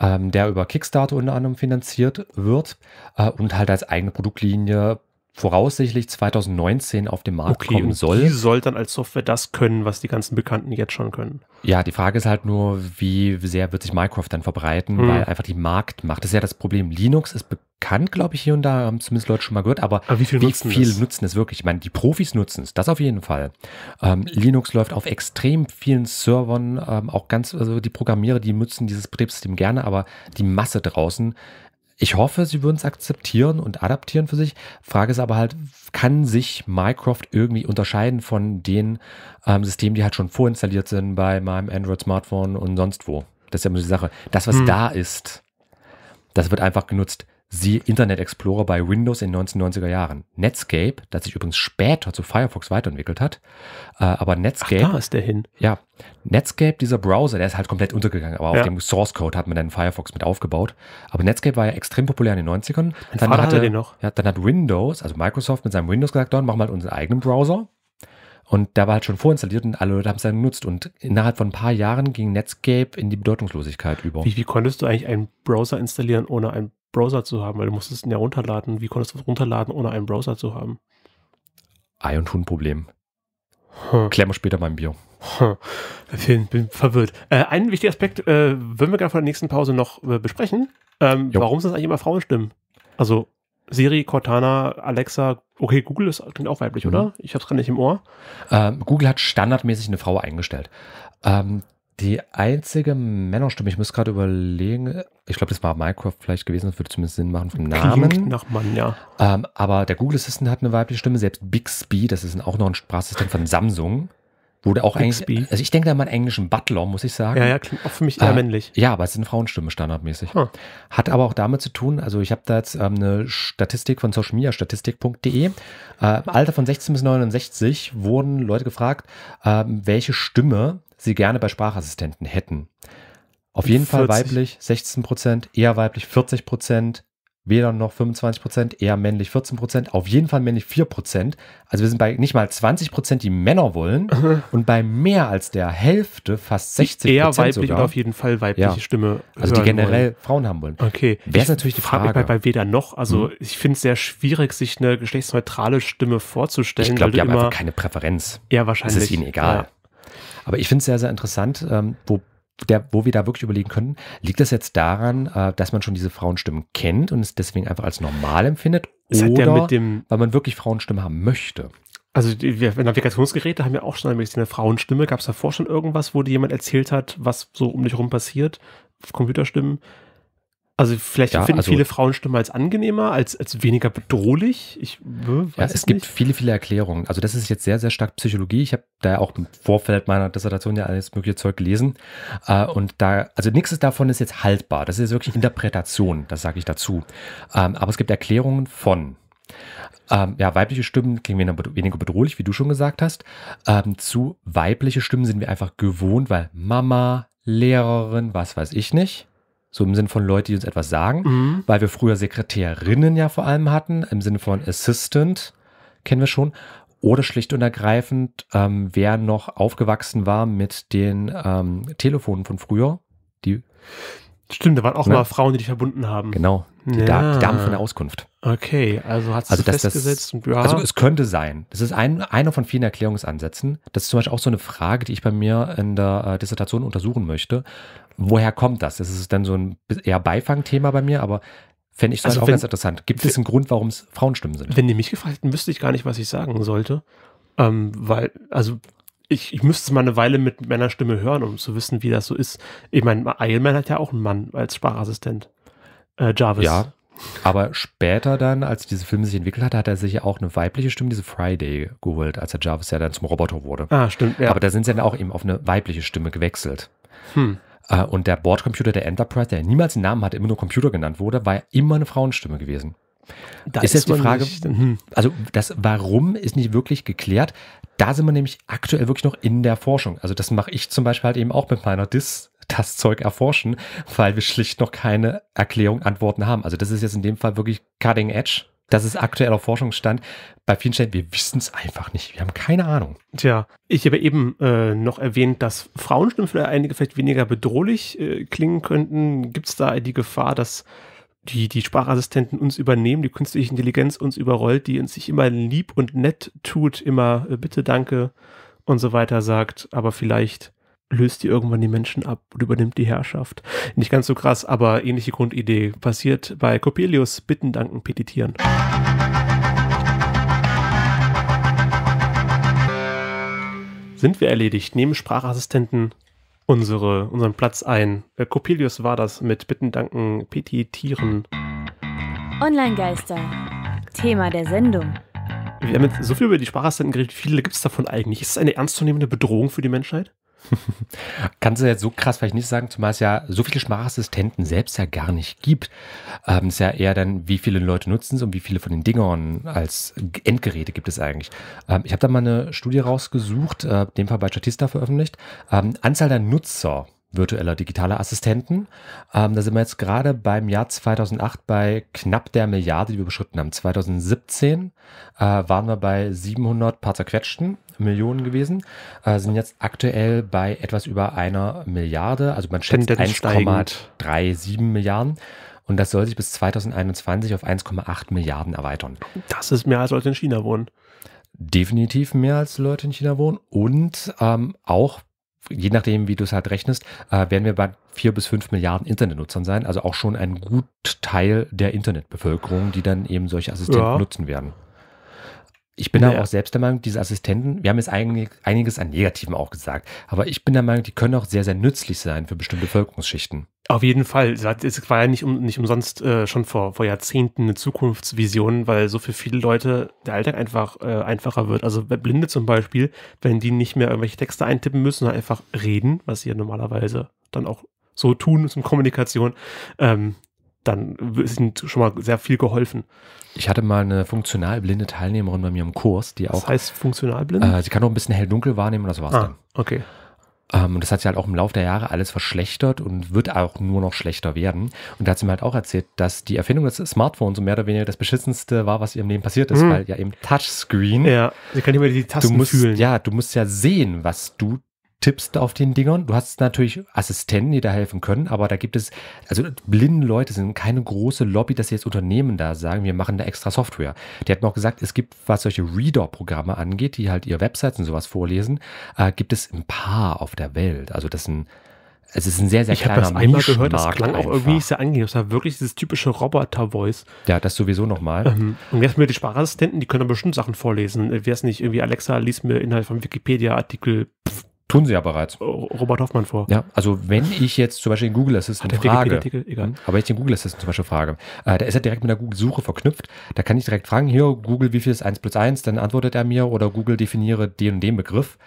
ähm, der über Kickstarter unter anderem finanziert wird äh, und halt als eigene Produktlinie voraussichtlich 2019 auf den Markt okay, kommen soll. Die soll dann als Software das können, was die ganzen Bekannten jetzt schon können. Ja, die Frage ist halt nur, wie sehr wird sich Minecraft dann verbreiten, hm. weil einfach die Marktmacht, das ist ja das Problem. Linux ist be bekannt, glaube ich, hier und da, haben ähm, zumindest Leute schon mal gehört, aber, aber wie viel, wie nutzen, viel es? nutzen es wirklich? Ich meine, die Profis nutzen es, das auf jeden Fall. Ähm, Linux läuft auf extrem vielen Servern, ähm, auch ganz, also die Programmierer, die nutzen dieses Betriebssystem gerne, aber die Masse draußen, ich hoffe, sie würden es akzeptieren und adaptieren für sich. Frage ist aber halt, kann sich Minecraft irgendwie unterscheiden von den ähm, Systemen, die halt schon vorinstalliert sind bei meinem Android-Smartphone und sonst wo? Das ist ja immer die Sache. Das, was hm. da ist, das wird einfach genutzt siehe Internet Explorer bei Windows in den 1990er Jahren. Netscape, das sich übrigens später zu Firefox weiterentwickelt hat, äh, aber Netscape. Ach, da ist der hin. Ja, Netscape, dieser Browser, der ist halt komplett untergegangen, aber ja. auf dem Source Code hat man dann Firefox mit aufgebaut. Aber Netscape war ja extrem populär in den 90ern. Mein dann, hatte, den noch. Ja, dann hat Windows, also Microsoft mit seinem Windows gesagt, machen wir halt unseren eigenen Browser. Und der war halt schon vorinstalliert und alle Leute haben es dann genutzt. Und innerhalb von ein paar Jahren ging Netscape in die Bedeutungslosigkeit über. Wie, wie konntest du eigentlich einen Browser installieren ohne einen Browser zu haben, weil du musstest ihn ja runterladen. Wie konntest du es runterladen, ohne einen Browser zu haben? Ei und Huhn-Problem. Hm. Klären wir später beim Bier. Hm. Bin, bin verwirrt. Äh, einen wichtigen Aspekt äh, würden wir gerade vor der nächsten Pause noch äh, besprechen. Ähm, warum sind das eigentlich immer Frauenstimmen? Also Siri, Cortana, Alexa, okay, Google ist, klingt auch weiblich, mhm. oder? Ich habe es gerade nicht im Ohr. Ähm, Google hat standardmäßig eine Frau eingestellt. Ähm, die einzige Männerstimme, ich muss gerade überlegen, ich glaube, das war Minecraft vielleicht gewesen, das würde zumindest Sinn machen vom Namen. Klingt nach Mann, ja. Ähm, aber der Google Assistant hat eine weibliche Stimme, selbst Bixby, das ist auch noch ein Sprachsystem von Samsung, wurde auch Bixby. eigentlich, also ich denke da mal einen englischen Butler, muss ich sagen. Ja, ja, klingt auch für mich eher äh, männlich. Ja, aber es ist eine Frauenstimme standardmäßig. Hm. Hat aber auch damit zu tun, also ich habe da jetzt ähm, eine Statistik von socialmediastatistik.de. Äh, Im Alter von 16 bis 69 wurden Leute gefragt, äh, welche Stimme sie gerne bei Sprachassistenten hätten. Auf jeden 40. Fall weiblich 16 Prozent, eher weiblich 40 Prozent, weder noch 25 Prozent, eher männlich 14 Prozent, auf jeden Fall männlich 4 Prozent. Also wir sind bei nicht mal 20 Prozent, die Männer wollen und bei mehr als der Hälfte, fast 60 Prozent Eher weiblich sogar. und auf jeden Fall weibliche ja. Stimme. Also die generell wollen. Frauen haben wollen. Okay. Wäre es natürlich die Frage. Frage bei, bei weder noch. Also mhm. ich finde es sehr schwierig, sich eine geschlechtsneutrale Stimme vorzustellen. Ich glaube, die haben einfach keine Präferenz. Ja, wahrscheinlich. Es ist ihnen egal. Ja. Aber ich finde es sehr, sehr interessant, ähm, wo der, wo wir da wirklich überlegen können, liegt das jetzt daran, äh, dass man schon diese Frauenstimmen kennt und es deswegen einfach als normal empfindet? Das oder weil man wirklich Frauenstimmen haben möchte? Also die, wir, Navigationsgeräte haben ja auch schon eine Frauenstimme. Gab es davor schon irgendwas, wo dir jemand erzählt hat, was so um dich herum passiert? Computerstimmen? Also vielleicht ja, finden also, viele Frauenstimmen als angenehmer, als, als weniger bedrohlich. Ich, weiß ja, es nicht. gibt viele, viele Erklärungen. Also das ist jetzt sehr, sehr stark Psychologie. Ich habe da ja auch im Vorfeld meiner Dissertation ja alles mögliche Zeug gelesen. Äh, und da, also nichts davon ist jetzt haltbar. Das ist wirklich Interpretation, das sage ich dazu. Ähm, aber es gibt Erklärungen von. Ähm, ja, weibliche Stimmen klingen weniger bedrohlich, wie du schon gesagt hast. Ähm, zu weibliche Stimmen sind wir einfach gewohnt, weil Mama, Lehrerin, was weiß ich nicht so im Sinne von Leute, die uns etwas sagen, mhm. weil wir früher Sekretärinnen ja vor allem hatten, im Sinne von Assistant, kennen wir schon. Oder schlicht und ergreifend, ähm, wer noch aufgewachsen war mit den ähm, Telefonen von früher, die Stimmt, da waren auch ne? mal Frauen, die dich verbunden haben. Genau. Die, ja. da, die Damen von der Auskunft. Okay, also hat es also, festgesetzt. Das, ja. Also es könnte sein. Das ist ein, einer von vielen Erklärungsansätzen. Das ist zum Beispiel auch so eine Frage, die ich bei mir in der äh, Dissertation untersuchen möchte. Woher kommt das? Das ist dann so ein eher Beifangthema bei mir, aber fände ich so also auch wenn, ganz interessant. Gibt es einen Grund, warum es Frauenstimmen sind? Wenn die mich gefragt hätten, wüsste ich gar nicht, was ich sagen sollte. Ähm, weil, also ich, ich müsste es mal eine Weile mit Männerstimme hören, um zu wissen, wie das so ist. Ich meine, Eilman hat ja auch einen Mann als Sprachassistent. Äh, Jarvis. Ja, aber später dann, als diese Filme sich entwickelt hat, hat er sich ja auch eine weibliche Stimme, diese Friday, geholt, als der Jarvis ja dann zum Roboter wurde. Ah, stimmt. Ja. Aber da sind sie dann auch eben auf eine weibliche Stimme gewechselt. Hm. Äh, und der Bordcomputer der Enterprise, der niemals einen Namen hatte, immer nur Computer genannt wurde, war immer eine Frauenstimme gewesen. Da ist, jetzt die Frage, nicht, hm. also das Warum ist nicht wirklich geklärt. Da sind wir nämlich aktuell wirklich noch in der Forschung. Also das mache ich zum Beispiel halt eben auch mit meiner Dis das Zeug erforschen, weil wir schlicht noch keine Erklärung, Antworten haben. Also das ist jetzt in dem Fall wirklich Cutting Edge. Das ist aktueller Forschungsstand. Bei vielen Stellen, wir wissen es einfach nicht. Wir haben keine Ahnung. Tja, ich habe eben äh, noch erwähnt, dass Frauenstimmen für einige vielleicht weniger bedrohlich äh, klingen könnten. Gibt es da die Gefahr, dass die, die Sprachassistenten uns übernehmen, die künstliche Intelligenz uns überrollt, die uns sich immer lieb und nett tut, immer äh, bitte, danke und so weiter sagt, aber vielleicht löst die irgendwann die Menschen ab und übernimmt die Herrschaft. Nicht ganz so krass, aber ähnliche Grundidee. Passiert bei Coppelius Bitten, Danken, Petitieren. Sind wir erledigt? Nehmen Sprachassistenten unsere, unseren Platz ein. Äh, Coppelius war das mit Bitten, Danken, Petitieren. Online-Geister. Thema der Sendung. Wir haben jetzt so viel über die Sprachassistenten geredet. Wie viele gibt es davon eigentlich? Ist es eine ernstzunehmende Bedrohung für die Menschheit? Kannst du jetzt so krass vielleicht nicht sagen, zumal es ja so viele Sprachassistenten selbst ja gar nicht gibt. Ähm, ist ja eher dann, wie viele Leute nutzen es und wie viele von den Dingern als Endgeräte gibt es eigentlich. Ähm, ich habe da mal eine Studie rausgesucht, äh, in dem Fall bei Statista veröffentlicht. Ähm, Anzahl der Nutzer virtueller digitaler Assistenten. Ähm, da sind wir jetzt gerade beim Jahr 2008 bei knapp der Milliarde, die wir überschritten haben. 2017 äh, waren wir bei 700 paar zerquetschten Millionen gewesen, äh, sind jetzt aktuell bei etwas über einer Milliarde, also man schätzt 1,37 Milliarden. Und das soll sich bis 2021 auf 1,8 Milliarden erweitern. Das ist mehr als Leute in China wohnen. Definitiv mehr als Leute in China wohnen und ähm, auch je nachdem, wie du es halt rechnest, äh, werden wir bei vier bis fünf Milliarden Internetnutzern sein. Also auch schon ein gut Teil der Internetbevölkerung, die dann eben solche Assistenten ja. nutzen werden. Ich bin da auch selbst der Meinung, diese Assistenten, wir haben jetzt eigentlich einiges an Negativen auch gesagt, aber ich bin der Meinung, die können auch sehr, sehr nützlich sein für bestimmte Bevölkerungsschichten. Auf jeden Fall. Es war ja nicht, um, nicht umsonst äh, schon vor, vor Jahrzehnten eine Zukunftsvision, weil so für viele Leute der Alltag einfach äh, einfacher wird. Also Blinde zum Beispiel, wenn die nicht mehr irgendwelche Texte eintippen müssen, sondern einfach reden, was sie ja normalerweise dann auch so tun zum Kommunikation, ähm, dann ist schon mal sehr viel geholfen. Ich hatte mal eine funktional blinde Teilnehmerin bei mir im Kurs, die auch. Was heißt funktional blind? Äh, sie kann auch ein bisschen hell-dunkel wahrnehmen, das war's ah, dann. Okay. Ähm, und das hat sie halt auch im Laufe der Jahre alles verschlechtert und wird auch nur noch schlechter werden. Und da hat sie mir halt auch erzählt, dass die Erfindung des Smartphones so mehr oder weniger das beschissenste war, was ihr im Leben passiert ist, mhm. weil ja eben Touchscreen. Ja, sie kann nicht mehr die Tasten du musst, fühlen. Ja, du musst ja sehen, was du tippst auf den Dingern. Du hast natürlich Assistenten, die da helfen können, aber da gibt es, also blinde Leute sind keine große Lobby, dass jetzt Unternehmen da sagen, wir machen da extra Software. Die hat auch gesagt, es gibt, was solche Reader-Programme angeht, die halt ihre Websites und sowas vorlesen, äh, gibt es ein paar auf der Welt. Also das sind es ist ein sehr, sehr ich kleiner Ich habe das einmal gehört, das klang einfach. auch irgendwie sehr angenehm. Es war wirklich dieses typische Roboter-Voice. Ja, das sowieso nochmal. Ähm, und jetzt mit den Sprachassistenten, die können dann bestimmt Sachen vorlesen. Äh, Wer es nicht irgendwie, Alexa, liest mir Inhalt von Wikipedia-Artikel. Pff, Tun sie ja bereits. Robert Hoffmann vor. Ja, also wenn ich jetzt zum Beispiel den Google Assistant Hat frage, Artikel, egal. aber ich den Google Assistant zum Beispiel frage, äh, der ist er direkt mit der Google-Suche verknüpft. Da kann ich direkt fragen, hier Google, wie viel ist 1 plus 1? Dann antwortet er mir oder Google definiere den und den Begriff.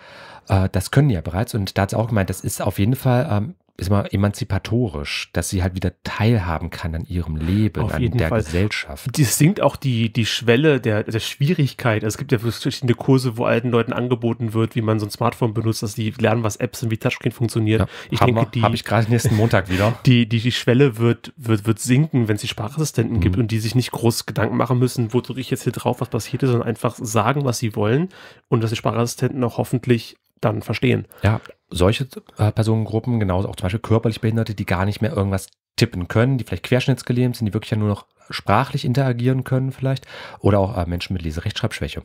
Äh, das können die ja bereits und da hat es auch gemeint, das ist auf jeden Fall ähm, ist mal emanzipatorisch, dass sie halt wieder teilhaben kann an ihrem Leben, Auf an der Fall. Gesellschaft. Das sinkt auch die, die Schwelle der, der Schwierigkeit. Also es gibt ja verschiedene Kurse, wo alten Leuten angeboten wird, wie man so ein Smartphone benutzt, dass die lernen, was Apps sind, wie Touchscreen funktioniert. Ja, ich denke, die habe ich gerade nächsten Montag wieder. Die, die, die Schwelle wird, wird, wird sinken, wenn es die Sprachassistenten mhm. gibt und die sich nicht groß Gedanken machen müssen, wo drücke ich jetzt hier drauf, was passiert ist, sondern einfach sagen, was sie wollen und dass die Sprachassistenten auch hoffentlich dann verstehen. Ja, solche äh, Personengruppen, genauso auch zum Beispiel körperlich Behinderte, die gar nicht mehr irgendwas tippen können, die vielleicht querschnittsgelähmt sind, die wirklich ja nur noch sprachlich interagieren können vielleicht, oder auch äh, Menschen mit Leserechtschreibschwäche.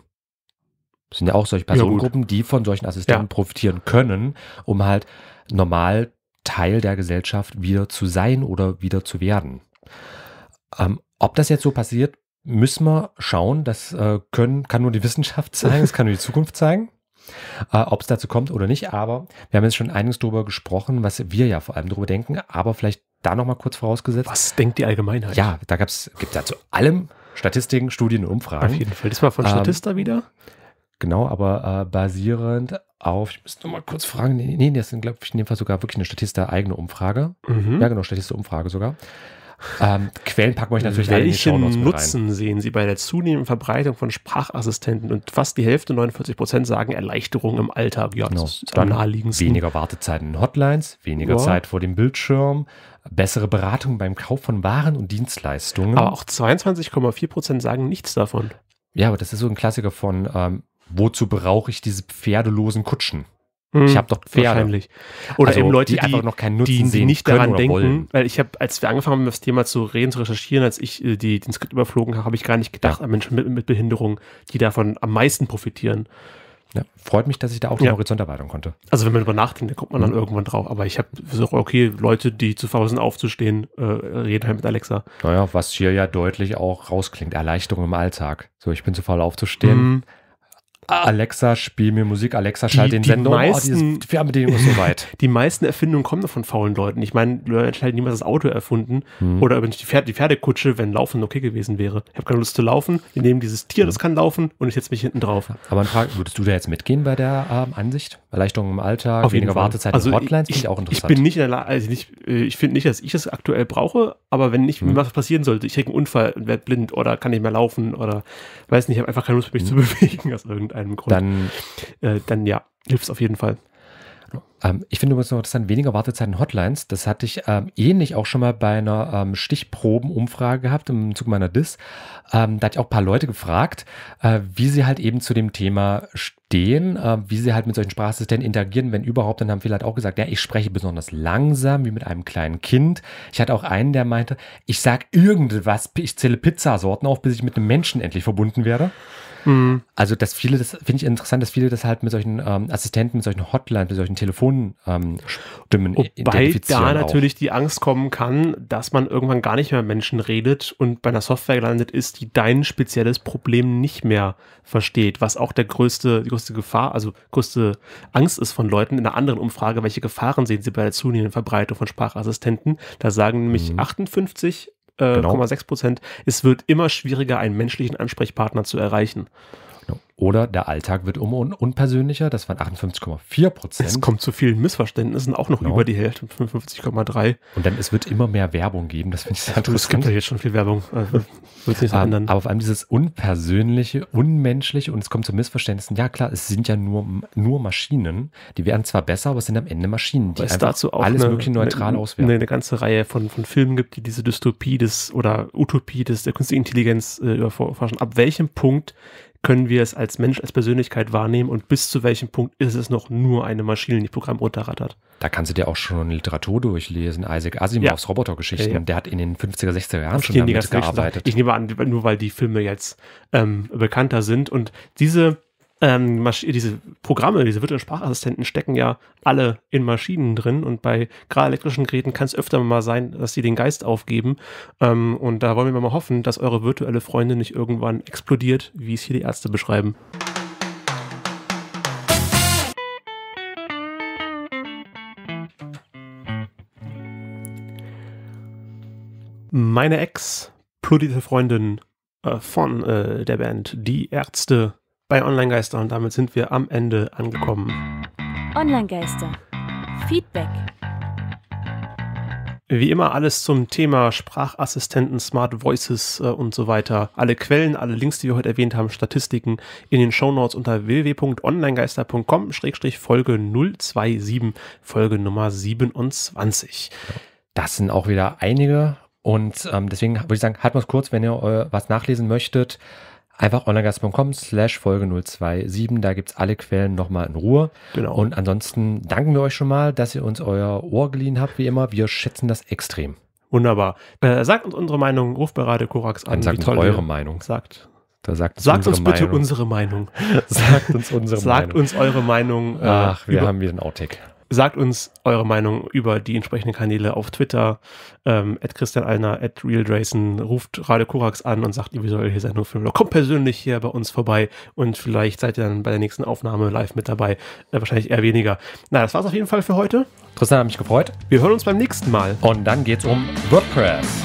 Das sind ja auch solche Personengruppen, ja, die von solchen Assistenten ja. profitieren können, um halt normal Teil der Gesellschaft wieder zu sein oder wieder zu werden. Ähm, ob das jetzt so passiert, müssen wir schauen. Das äh, können, kann nur die Wissenschaft zeigen, das kann nur die Zukunft zeigen äh, ob es dazu kommt oder nicht. Aber wir haben jetzt schon einiges darüber gesprochen, was wir ja vor allem darüber denken. Aber vielleicht da nochmal kurz vorausgesetzt. Was denkt die Allgemeinheit? Ja, da gab's, gibt ja zu allem Statistiken, Studien und Umfragen. Auf jeden Fall. Diesmal von Statista ähm, wieder. Genau, aber äh, basierend auf, ich müsste nochmal kurz fragen, nee, nee, das ist, glaube ich, in dem Fall sogar wirklich eine Statista-eigene Umfrage. Mhm. Ja, genau, Statista-Umfrage sogar. Ähm, Quellen packen wir euch natürlich Welchen alle in den Nutzen sehen Sie bei der zunehmenden Verbreitung von Sprachassistenten? Und fast die Hälfte, 49 Prozent, sagen Erleichterung im Alltag. Ja, genau. das ist am naheliegendsten. Weniger Wartezeiten in Hotlines, weniger ja. Zeit vor dem Bildschirm, bessere Beratung beim Kauf von Waren und Dienstleistungen. Aber auch 22,4 Prozent sagen nichts davon. Ja, aber das ist so ein Klassiker von, ähm, wozu brauche ich diese pferdelosen Kutschen? Hm, ich habe doch Pferde. Wahrscheinlich. Oder also, eben Leute, die, die einfach noch keinen Nutzen die, die nicht daran denken, wollen. weil ich habe, als wir angefangen haben, das Thema zu reden, zu recherchieren, als ich äh, die, den Skript überflogen habe, habe ich gar nicht gedacht ja. an Menschen mit, mit Behinderung, die davon am meisten profitieren. Ja, freut mich, dass ich da auch den ja. Horizont erweitern konnte. Also wenn man darüber nachdenkt, dann kommt man dann mhm. irgendwann drauf. Aber ich habe so, okay, Leute, die zu faul sind aufzustehen, äh, reden halt mit Alexa. Naja, was hier ja deutlich auch rausklingt, Erleichterung im Alltag. So, ich bin zu faul aufzustehen. Mhm. Ah. Alexa, spiel mir Musik, Alexa, schalt den die Sender meisten, um. Oh, dieses Fernbedienung ist soweit. Die meisten Erfindungen kommen von faulen Leuten. Ich meine, Leute hat niemals das Auto erfunden hm. oder übrigens die, Pferde, die Pferdekutsche, wenn Laufen okay gewesen wäre. Ich habe keine Lust zu laufen, wir nehmen dieses Tier, das mhm. kann laufen und ich setze mich hinten drauf. Aber eine Frage, würdest du da jetzt mitgehen bei der ähm, Ansicht? Erleichterung im Alltag, Auf weniger Fall. Wartezeit also Hotlines, ich, ich, auch interessant. Ich bin nicht in der Lage, also nicht, äh, ich finde nicht, dass ich das aktuell brauche, aber wenn nicht, hm. was passieren sollte, ich kriege einen Unfall und werde blind oder kann nicht mehr laufen oder weiß nicht, ich habe einfach keine Lust, mich hm. zu bewegen aus irgendeinem irgendeinem Grund, dann, äh, dann ja, hilft es auf jeden Fall. Ähm, ich finde übrigens noch interessant, weniger Wartezeiten Hotlines. Das hatte ich ähm, ähnlich auch schon mal bei einer ähm, Stichprobenumfrage gehabt im Zug meiner DIS. Ähm, da hatte ich auch ein paar Leute gefragt, äh, wie sie halt eben zu dem Thema stehen, äh, wie sie halt mit solchen Sprachassistenten interagieren. Wenn überhaupt, dann haben viele halt auch gesagt, ja, ich spreche besonders langsam, wie mit einem kleinen Kind. Ich hatte auch einen, der meinte, ich sag irgendwas, ich zähle Pizzasorten auf, bis ich mit einem Menschen endlich verbunden werde. Mhm. Also, dass viele, das finde ich interessant, dass viele das halt mit solchen ähm, Assistenten, mit solchen Hotlines, mit solchen Telefonstimmen ähm, identifizieren. Wobei da natürlich die Angst kommen kann, dass man irgendwann gar nicht mehr mit Menschen redet und bei einer Software gelandet ist, die dein spezielles Problem nicht mehr versteht, was auch der größte, die größte Gefahr, also größte Angst ist von Leuten in einer anderen Umfrage, welche Gefahren sehen sie bei der zunehmenden Verbreitung von Sprachassistenten. Da sagen nämlich mhm. 58 äh, genau. 0,6 Prozent. Es wird immer schwieriger, einen menschlichen Ansprechpartner zu erreichen. Oder der Alltag wird um un unpersönlicher, das waren 58,4 Prozent. Es kommt zu vielen Missverständnissen, auch noch genau. über die Hälfte, 55,3. Und dann, es wird immer mehr Werbung geben, das finde ich sehr interessant. Es gibt ja jetzt schon viel Werbung, äh, wird nicht ändern. Aber vor allem dieses Unpersönliche, Unmenschliche und es kommt zu Missverständnissen. Ja klar, es sind ja nur, nur Maschinen, die werden zwar besser, aber es sind am Ende Maschinen, die aber dazu auch alles wirklich neutral eine, auswerten. Eine, eine ganze Reihe von, von Filmen gibt, die diese Dystopie des oder Utopie des, der künstlichen Intelligenz äh, überforschen. Ab welchem Punkt können wir es als Mensch, als Persönlichkeit wahrnehmen und bis zu welchem Punkt ist es noch nur eine Maschine, die Programm runterrattert. Da kannst du dir auch schon Literatur durchlesen, Isaac Asimovs ja. Robotergeschichten, ja, ja. der hat in den 50er, 60er Jahren schon damit gearbeitet. Ich nehme an, nur weil die Filme jetzt ähm, bekannter sind und diese ähm, diese Programme, diese virtuellen Sprachassistenten stecken ja alle in Maschinen drin und bei gerade elektrischen Geräten kann es öfter mal sein, dass sie den Geist aufgeben. Ähm, und da wollen wir mal hoffen, dass eure virtuelle Freundin nicht irgendwann explodiert, wie es hier die Ärzte beschreiben. Meine Ex, plodierte Freundin äh, von äh, der Band Die Ärzte bei Online Geister und damit sind wir am Ende angekommen. Online Geister. Feedback. Wie immer alles zum Thema Sprachassistenten, Smart Voices äh, und so weiter. Alle Quellen, alle Links, die wir heute erwähnt haben, Statistiken in den Shownotes unter www.onlinegeister.com Folge 027, Folge Nummer 27. Das sind auch wieder einige und ähm, deswegen würde ich sagen, halt mal kurz, wenn ihr äh, was nachlesen möchtet. Einfach onlinegast.com slash Folge 027. Da gibt es alle Quellen nochmal in Ruhe. Genau. Und ansonsten danken wir euch schon mal, dass ihr uns euer Ohr geliehen habt, wie immer. Wir schätzen das extrem. Wunderbar. Äh, sagt uns unsere Meinung, ruft bei Korax an. Dann sagt wie toll eure Meinung. Sagt. Da sagt uns, sagt uns bitte Meinung. unsere Meinung. sagt uns unsere sagt Meinung. Sagt uns eure Meinung. Äh, Ach, wir haben wieder einen Outtake. Sagt uns eure Meinung über die entsprechenden Kanäle auf Twitter, ähm, at Christian Alner, RealDrayson, ruft Radio Korax an und sagt, ihr soll hier Sendung filmen. Oder kommt persönlich hier bei uns vorbei und vielleicht seid ihr dann bei der nächsten Aufnahme live mit dabei. Äh, wahrscheinlich eher weniger. Na, das war's auf jeden Fall für heute. Christian hat mich gefreut. Wir hören uns beim nächsten Mal. Und dann geht's um WordPress.